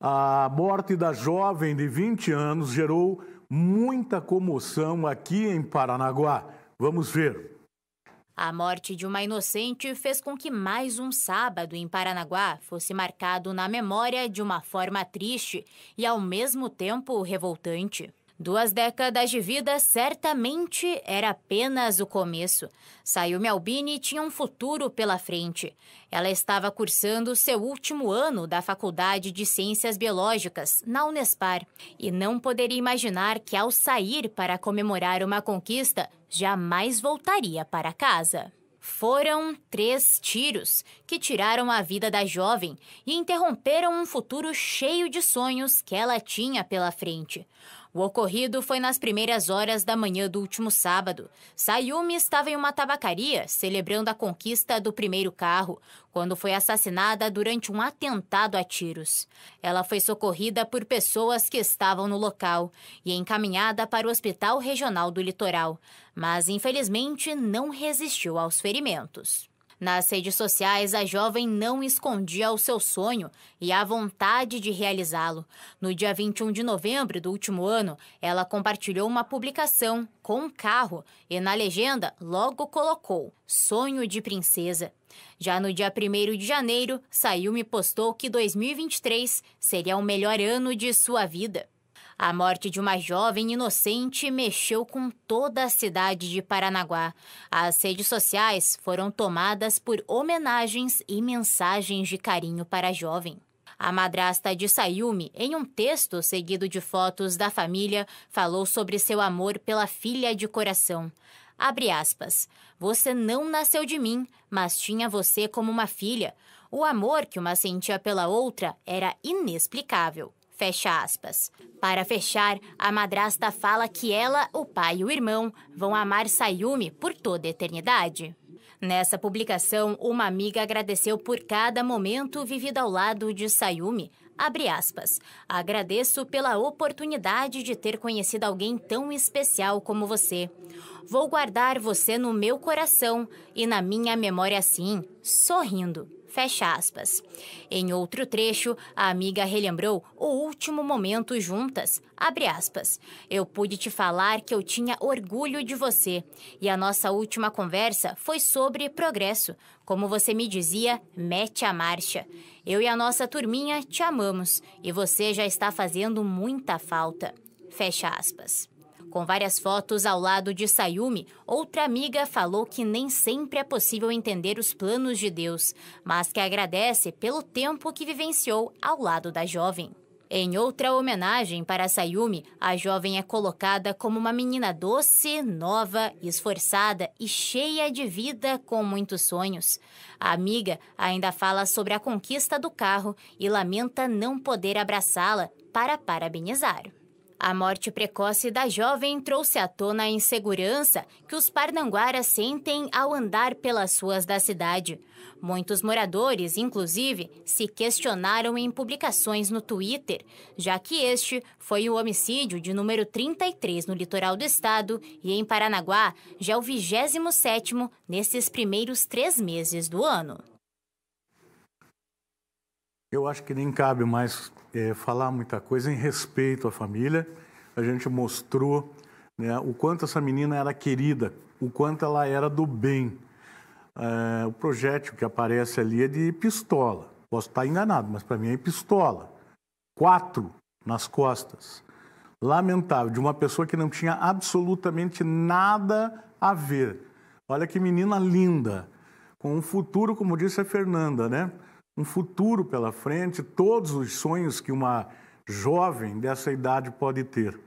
A morte da jovem de 20 anos gerou muita comoção aqui em Paranaguá. Vamos ver. A morte de uma inocente fez com que mais um sábado em Paranaguá fosse marcado na memória de uma forma triste e, ao mesmo tempo, revoltante. Duas décadas de vida certamente era apenas o começo. Sayumi Albini tinha um futuro pela frente. Ela estava cursando seu último ano da Faculdade de Ciências Biológicas, na Unespar, e não poderia imaginar que, ao sair para comemorar uma conquista, jamais voltaria para casa. Foram três tiros que tiraram a vida da jovem e interromperam um futuro cheio de sonhos que ela tinha pela frente. O ocorrido foi nas primeiras horas da manhã do último sábado. Sayumi estava em uma tabacaria, celebrando a conquista do primeiro carro, quando foi assassinada durante um atentado a tiros. Ela foi socorrida por pessoas que estavam no local e encaminhada para o Hospital Regional do Litoral, mas infelizmente não resistiu aos ferimentos. Nas redes sociais, a jovem não escondia o seu sonho e a vontade de realizá-lo. No dia 21 de novembro do último ano, ela compartilhou uma publicação com um carro e na legenda logo colocou Sonho de Princesa. Já no dia 1 de janeiro, Sayumi postou que 2023 seria o melhor ano de sua vida. A morte de uma jovem inocente mexeu com toda a cidade de Paranaguá. As redes sociais foram tomadas por homenagens e mensagens de carinho para a jovem. A madrasta de Sayumi, em um texto seguido de fotos da família, falou sobre seu amor pela filha de coração. Abre aspas. Você não nasceu de mim, mas tinha você como uma filha. O amor que uma sentia pela outra era inexplicável. Fecha aspas. Para fechar, a madrasta fala que ela, o pai e o irmão vão amar Sayumi por toda a eternidade. Nessa publicação, uma amiga agradeceu por cada momento vivido ao lado de Sayumi. Abre aspas. Agradeço pela oportunidade de ter conhecido alguém tão especial como você. Vou guardar você no meu coração e na minha memória assim, sorrindo. Fecha aspas. Em outro trecho, a amiga relembrou o último momento juntas. Abre aspas. Eu pude te falar que eu tinha orgulho de você. E a nossa última conversa foi sobre progresso. Como você me dizia, mete a marcha. Eu e a nossa turminha te amamos e você já está fazendo muita falta. Fecha aspas. Com várias fotos ao lado de Sayumi, outra amiga falou que nem sempre é possível entender os planos de Deus, mas que agradece pelo tempo que vivenciou ao lado da jovem. Em outra homenagem para Sayumi, a jovem é colocada como uma menina doce, nova, esforçada e cheia de vida com muitos sonhos. A amiga ainda fala sobre a conquista do carro e lamenta não poder abraçá-la para parabenizar. A morte precoce da jovem trouxe à tona a insegurança que os parnanguaras sentem ao andar pelas ruas da cidade. Muitos moradores, inclusive, se questionaram em publicações no Twitter, já que este foi o homicídio de número 33 no litoral do estado e em Paranaguá já é o 27º nesses primeiros três meses do ano. Eu acho que nem cabe mais é, falar muita coisa em respeito à família. A gente mostrou né, o quanto essa menina era querida, o quanto ela era do bem. É, o projétil que aparece ali é de pistola. Posso estar enganado, mas para mim é pistola. Quatro nas costas. Lamentável, de uma pessoa que não tinha absolutamente nada a ver. Olha que menina linda, com um futuro, como disse a Fernanda, né? um futuro pela frente, todos os sonhos que uma jovem dessa idade pode ter.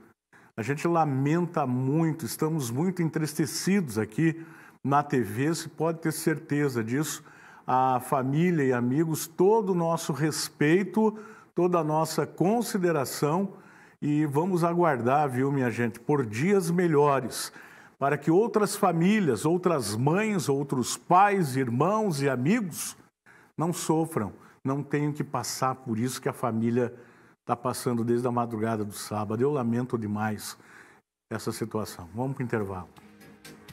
A gente lamenta muito, estamos muito entristecidos aqui na TV, se pode ter certeza disso. A família e amigos, todo o nosso respeito, toda a nossa consideração e vamos aguardar, viu, minha gente, por dias melhores, para que outras famílias, outras mães, outros pais, irmãos e amigos não sofram, não tenham que passar por isso que a família está passando desde a madrugada do sábado. Eu lamento demais essa situação. Vamos para o intervalo.